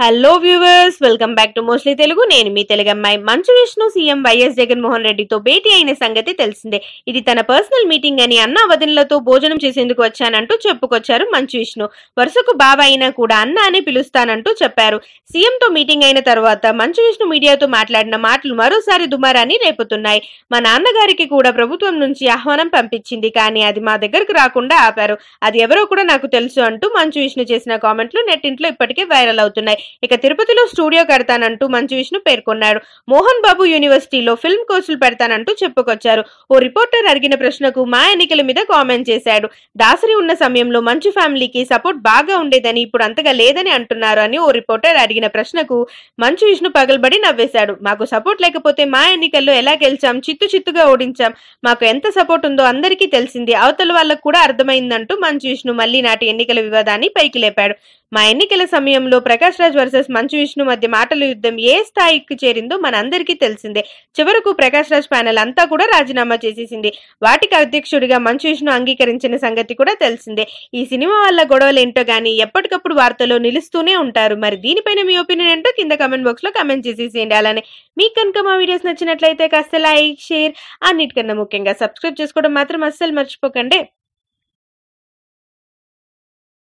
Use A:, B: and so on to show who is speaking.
A: hello viewers welcome back to mostly Telugu నేను మీ తెలుగు అమ్మాయి మంచు విష్ణు సీఎం వైఎస్ జగన్మోహన్ రెడ్డితో భేటీ అయిన సంగతి తెలిసిందే ఇది తన పర్సనల్ మీటింగ్ అని అన్న వదనలతో భోజనం చేసేందుకు వచ్చానంటూ చెప్పుకొచ్చారు మంచు విష్ణు వరుసకు బాబా అయినా కూడా అన్న అని పిలుస్తానంటూ చెప్పారు సీఎంతో మీటింగ్ అయిన తర్వాత మంచు విష్ణు మీడియాతో మాట్లాడిన మాటలు మరోసారి దుమారాన్ని రేపుతున్నాయి మా నాన్నగారికి కూడా ప్రభుత్వం నుంచి ఆహ్వానం పంపించింది కానీ అది మా దగ్గరకు రాకుండా ఆపారు అది ఎవరో కూడా నాకు తెలుసు అంటూ మంచు విష్ణు చేసిన కామెంట్లు నెట్టింట్లో ఇప్పటికే వైరల్ అవుతున్నాయి ఇక తిరుపతిలో స్టూడియో కడతానంటూ మంచు విష్ణు పేర్కొన్నాడు మోహన్ బాబు యూనివర్సిటీలో ఫిల్మ్ కోర్సులు పెడతానంటూ చెప్పుకొచ్చారు ఓ రిపోర్టర్ అడిగిన ప్రశ్నకు మా ఎన్నికల మీద కామెంట్ చేశాడు దాసరి ఉన్న సమయంలో మంచు ఫ్యామిలీకి సపోర్ట్ బాగా ఉండేదని ఇప్పుడు అంతగా లేదని అంటున్నారు అని ఓ రిపోర్టర్ అడిగిన ప్రశ్నకు మంచు విష్ణు పగలబడి నవ్వేశాడు మాకు సపోర్ట్ లేకపోతే మా ఎన్నికల్లో ఎలా గెలిచాం చిత్తు చిత్తుగా ఓడించాం మాకు ఎంత సపోర్ట్ ఉందో అందరికీ తెలిసింది అవతల వాళ్ళకు కూడా అర్థమైందంటూ మంచు విష్ణు మళ్లీ నాటి ఎన్నికల వివాదాన్ని పైకి లేపాడు మా ఎన్నికల సమయంలో ప్రకాష్ రాజ్ వర్సెస్ మంచు విష్ణు మధ్య మాటల యుద్ధం ఏ స్థాయికి చేరిందో మనందరికీ తెలిసిందే చివరకు ప్రకాష్ రాజ్ ప్యానెల్ అంతా కూడా రాజీనామా చేసేసింది వాటికి అధ్యక్షుడిగా మంచు విష్ణు అంగీకరించిన సంగతి కూడా తెలిసిందే ఈ సినిమా వల్ల గొడవలు ఏంటో గానీ ఎప్పటికప్పుడు వార్తలో నిలుస్తూనే ఉంటారు మరి దీనిపైన మీ ఒపీనియన్ ఏంటో కింద కమెంట్ బాక్స్ లో కమెంట్ చేసేసేయండి అలానే మీకు కనుక మా వీడియోస్ నచ్చినట్లయితే కాస్త లైక్ షేర్ అన్నిటికన్నా ముఖ్యంగా సబ్స్క్రైబ్ చేసుకోవడం మాత్రం అస్సలు మర్చిపోకండి